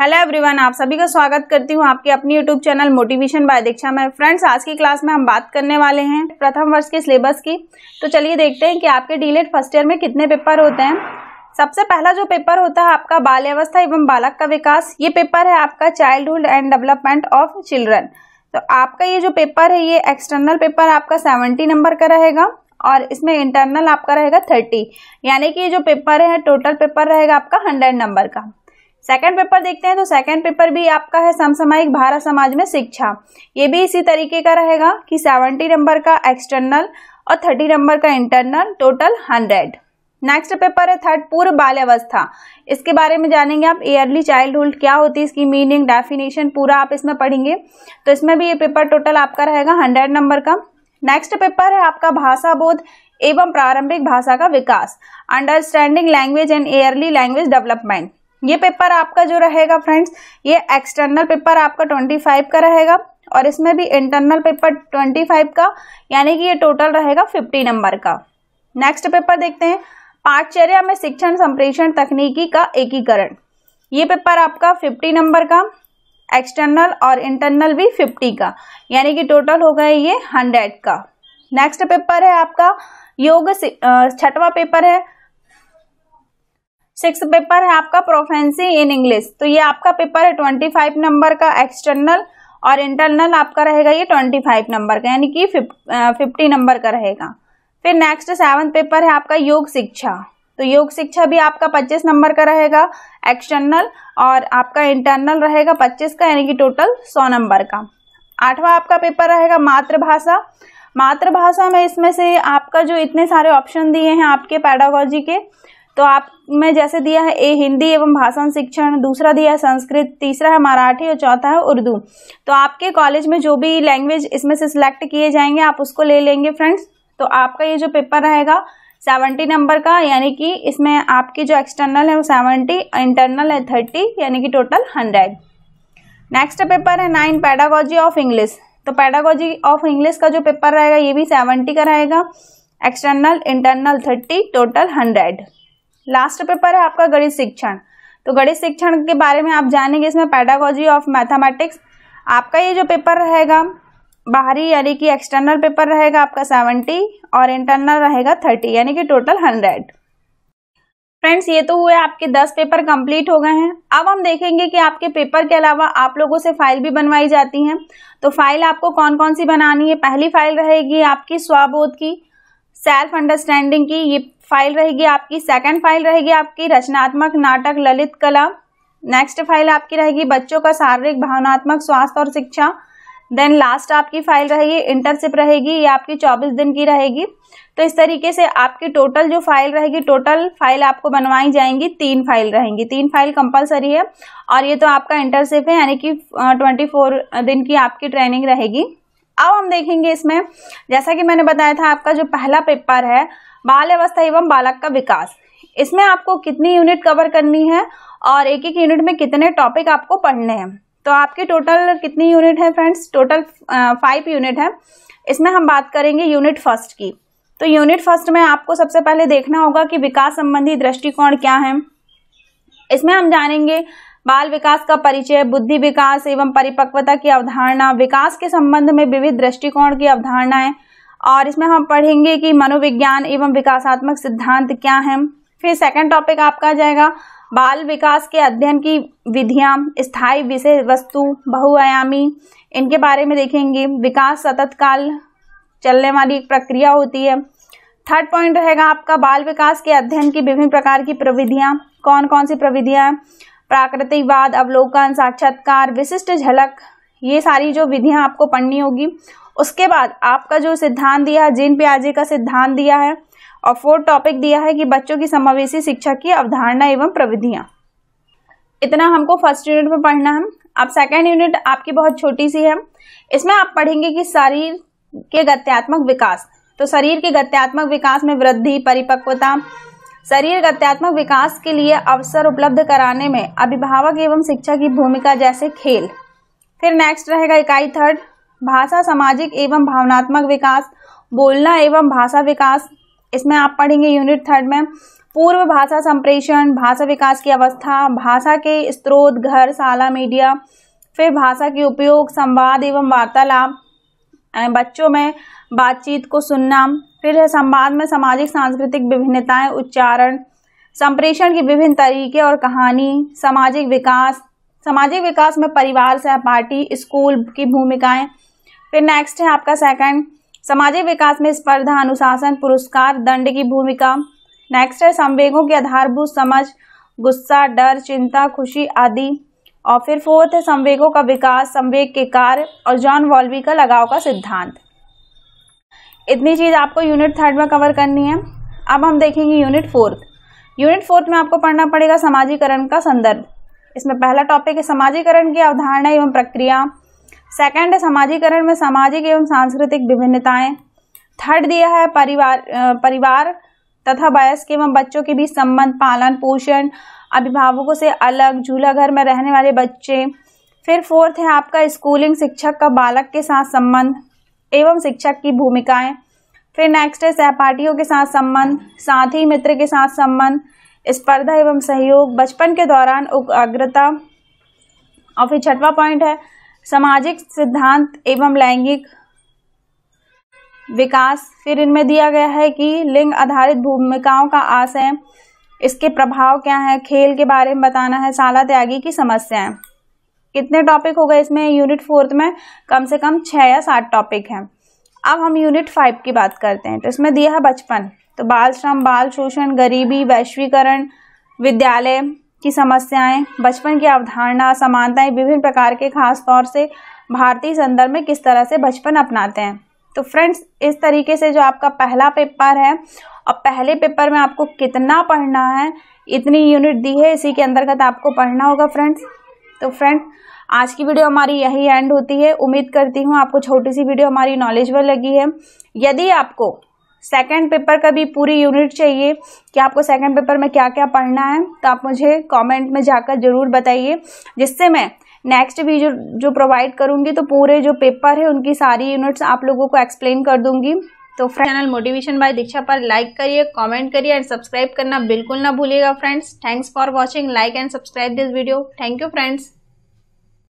hello everyone आप सभी का स्वागत करती हूँ आपके अपने YouTube channel motivation by Diksha में फ्रेंड्स आज की क्लास में हम बात करने वाले हैं प्रथम वर्ष के सिलेबस की तो चलिए देखते हैं कि आपके डीलेट फर्स्ट ईयर में कितने पेपर होते हैं सबसे पहला जो पेपर होता है आपका बाल्यावस्था एवं बालक का विकास ये पेपर है आपका childhood and development of children तो आपका ये जो पेपर है ये एक्सटर्नल पेपर आपका सेवेंटी नंबर का रहेगा और इसमें इंटरनल आपका रहेगा थर्टी यानी कि ये जो पेपर है टोटल पेपर रहेगा आपका हंड्रेड नंबर का सेकंड पेपर देखते हैं तो सेकंड पेपर भी आपका है समसामयिक भारत समाज में शिक्षा ये भी इसी तरीके का रहेगा कि सेवेंटी नंबर का एक्सटर्नल और थर्टी नंबर का internal total hundred next paper है थर्ड पूर्व बाल्यावस्था इसके बारे में जानेंगे आप एयरली चाइल्डहुड क्या होती है इसकी मीनिंग डेफिनेशन पूरा आप इसमें पढ़ेंगे तो इसमें भी ये पेपर टोटल आपका रहेगा हंड्रेड नंबर का नेक्स्ट पेपर है आपका भाषा बोध एवं प्रारंभिक भाषा का विकास understanding language and early language development ये पेपर आपका जो रहेगा फ्रेंड्स ये एक्सटर्नल पेपर आपका ट्वेंटी फाइव का रहेगा और इसमें भी इंटरनल पेपर ट्वेंटी फाइव का यानी कि ये टोटल रहेगा फिफ्टी नंबर का नेक्स्ट पेपर देखते हैं पाठचर्या में शिक्षण संप्रेषण तकनीकी का एकीकरण ये पेपर आपका फिफ्टी नंबर का एक्सटर्नल और इंटरनल भी फिफ्टी का यानी कि टोटल हो गए ये हंड्रेड का नेक्स्ट पेपर है आपका योग छठवा पेपर है सिक्स पेपर है आपका प्रोफेंसी इन इंग्लिश तो ये आपका पेपर है ट्वेंटी फाइव नंबर का एक्सटर्नल और इंटरनल आपका रहेगा ये ट्वेंटी फाइव नंबर का यानी कि फिफ्टी नंबर का रहेगा फिर नेक्स्ट सेवन पेपर है आपका योग शिक्षा तो योग शिक्षा भी आपका पच्चीस नंबर का रहेगा एक्सटर्नल और आपका इंटरनल रहेगा पच्चीस का यानी कि टोटल सौ नंबर का आठवां आपका पेपर रहेगा मातृभाषा मातृभाषा में इसमें से आपका जो इतने सारे ऑप्शन दिए हैं आपके पैडागोजी के तो आप में जैसे दिया है ए हिंदी एवं भाषण शिक्षण दूसरा दिया है संस्कृत तीसरा है मराठी और चौथा है उर्दू तो आपके कॉलेज में जो भी लैंग्वेज इसमें से सिलेक्ट किए जाएंगे आप उसको ले लेंगे फ्रेंड्स तो आपका ये जो पेपर रहेगा सेवेंटी नंबर का यानी कि इसमें आपकी जो एक्सटर्नल है वो सेवेंटी इंटरनल है थर्टी यानी कि टोटल हंड्रेड नेक्स्ट पेपर है नाइन पैडागोजी ऑफ इंग्लिश तो पैडागोजी ऑफ इंग्लिश का जो पेपर रहेगा ये भी सेवेंटी का रहेगा external internal thirty total hundred last paper है आपका गणित शिक्षण तो गणित शिक्षण के बारे में आप जानेंगे इसमें पैडागोजी ऑफ मैथमेटिक्स आपका ये जो पेपर रहेगा बाहरी यानी कि एक्सटर्नल पेपर रहेगा आपका सेवेंटी और इंटरनल रहेगा थर्टी यानी कि टोटल हंड्रेड फ्रेंड्स ये तो हुए आपके दस पेपर कंप्लीट हो गए हैं अब हम देखेंगे कि आपके पेपर के अलावा आप लोगों से फाइल भी बनवाई जाती हैं तो फाइल आपको कौन कौन सी बनानी है पहली फाइल रहेगी आपकी स्वाबोध की सेल्फ अंडरस्टैंडिंग की ये फाइल रहेगी आपकी सेकंड फाइल रहेगी आपकी रचनात्मक नाटक ललित कला नेक्स्ट फाइल आपकी रहेगी बच्चों का शारीरिक भावनात्मक स्वास्थ्य और शिक्षा देन लास्ट आपकी फाइल रहेगी इंटरशिप रहेगी ये आपकी 24 दिन की रहेगी तो इस तरीके से आपकी टोटल जो फाइल रहेगी टोटल फाइल आपको बनवाई जाएंगी तीन फाइल रहेंगी तीन फाइल कंपलसरी है और ये तो आपका इंटरशिप है यानी कि 24 दिन की आपकी ट्रेनिंग रहेगी अब हम देखेंगे इसमें जैसा कि मैंने बताया था आपका जो पहला पेपर है बाल अवस्था एवं बालक का विकास इसमें आपको कितनी यूनिट कवर करनी है और एक एक यूनिट में कितने टॉपिक आपको पढ़ने हैं तो आपकी टोटल कितनी यूनिट है फ्रेंड्स टोटल फाइव यूनिट है इसमें हम बात करेंगे यूनिट फर्स्ट की तो यूनिट फर्स्ट में आपको सबसे पहले देखना होगा कि विकास संबंधी दृष्टिकोण क्या है इसमें हम जानेंगे बाल विकास का परिचय बुद्धि विकास एवं परिपक्वता की अवधारणा विकास के संबंध में विविध दृष्टिकोण की अवधारणाएं और इसमें हम पढ़ेंगे कि मनोविज्ञान एवं विकासात्मक सिद्धांत क्या हैं फिर सेकंड टॉपिक आपका आ जाएगा बाल विकास के अध्ययन की विधियां स्थायी विषय वस्तु बहुआयामी इनके बारे में देखेंगे विकास सतत काल चलने वाली एक प्रक्रिया होती है थर्ड पॉइंट रहेगा आपका बाल विकास के अध्ययन की विभिन्न प्रकार की प्रविधियां कौन कौन सी प्रविधियां प्राकृतिकवाद अवलोकन साक्षात्कार विशिष्ट झलक ये सारी जो विधियां आपको पढ़नी होगी उसके बाद आपका जो सिद्धांत दिया है जीन प्याजे का सिद्धांत दिया है और फोर्थ टॉपिक दिया है कि बच्चों की समावेशी शिक्षा की अवधारणा एवं प्रविधियां इतना हमको फर्स्ट यूनिट में पढ़ना है अब सेकेंड यूनिट आपकी बहुत छोटी सी है इसमें आप पढ़ेंगे कि शरीर के गत्यात्मक विकास तो शरीर के गत्यात्मक विकास में वृद्धि परिपक्वता शरीर गत्यात्मक विकास के लिए अवसर उपलब्ध कराने में अभिभावक एवं शिक्षा की भूमिका जैसे खेल फिर नेक्स्ट रहेगा इकाई थर्ड भाषा सामाजिक एवं भावनात्मक विकास बोलना एवं भाषा विकास इसमें आप पढ़ेंगे यूनिट थर्ड में पूर्व भाषा संप्रेषण भाषा विकास की अवस्था भाषा के स्रोत घर शाला मीडिया फिर भाषा के उपयोग संवाद एवं वार्तालाप बच्चों में बातचीत को सुनना फिर है संवाद में सामाजिक सांस्कृतिक विभिन्नताएं उच्चारण संप्रेषण के विभिन्न तरीके और कहानी सामाजिक विकास सामाजिक विकास में परिवार सहपाठी स्कूल की भूमिकाएं फिर नेक्स्ट है आपका सेकंड सामाजिक विकास में स्पर्धा अनुशासन पुरस्कार दंड की भूमिका नेक्स्ट है संवेगों की आधारभूत समझ गुस्सा डर चिंता खुशी आदि और फिर फोर्थ है संवेगों का विकास संवेग के कार्य और जॉन वॉल्वी का लगाव का सिद्धांत इतनी चीज़ आपको यूनिट थर्ड में कवर करनी है अब हम देखेंगे यूनिट फोर्थ यूनिट फोर्थ में आपको पढ़ना पड़ेगा समाजीकरण का संदर्भ इसमें पहला टॉपिक है समाजीकरण की अवधारणा एवं प्रक्रिया सेकंड है समाजीकरण में सामाजिक एवं सांस्कृतिक विभिन्नताएं थर्ड दिया है परिवार परिवार तथा वयस्क एवं बच्चों के बीच संबंध पालन पोषण अभिभावकों से अलग झूला घर में रहने वाले बच्चे फिर फोर्थ है आपका स्कूलिंग शिक्षक का बालक के साथ संबंध एवं शिक्षक की भूमिकाएं फिर नेक्स्ट है सहपाठियों के साथ संबंध साथी मित्र के साथ संबंध स्पर्धा एवं सहयोग बचपन के दौरान उग्रता और फिर छठवा पॉइंट है सामाजिक सिद्धांत एवं लैंगिक विकास फिर इनमें दिया गया है कि लिंग आधारित भूमिकाओं का आशय इसके प्रभाव क्या है खेल के बारे में बताना है साला त्यागी की समस्याएं कितने टॉपिक हो गए इसमें यूनिट फोर्थ में कम से कम छः या सात टॉपिक हैं अब हम यूनिट फाइव की बात करते हैं तो इसमें दिया है बचपन तो बाल श्रम बाल शोषण गरीबी वैश्वीकरण विद्यालय की समस्याएं बचपन की अवधारणा समानताएं विभिन्न प्रकार के खास तौर से भारतीय संदर्भ में किस तरह से बचपन अपनाते हैं तो फ्रेंड्स इस तरीके से जो आपका पहला पेपर है और पहले पेपर में आपको कितना पढ़ना है इतनी यूनिट दी है इसी के अंतर्गत आपको पढ़ना होगा फ्रेंड्स तो फ्रेंड आज की वीडियो हमारी यही एंड होती है उम्मीद करती हूँ आपको छोटी सी वीडियो हमारी नॉलेजबल लगी है यदि आपको सेकेंड पेपर का भी पूरी यूनिट चाहिए कि आपको सेकेंड पेपर में क्या क्या पढ़ना है तो आप मुझे कमेंट में जाकर ज़रूर बताइए जिससे मैं नेक्स्ट भी जो जो प्रोवाइड करूँगी तो पूरे जो पेपर है उनकी सारी यूनिट्स आप लोगों को एक्सप्लेन कर दूँगी तो चैनल मोटिवेशन बाय दीक्षा पर लाइक करिए कमेंट करिए एंड सब्सक्राइब करना बिल्कुल ना भूलिएगा friends thanks for watching like and subscribe this video thank you friends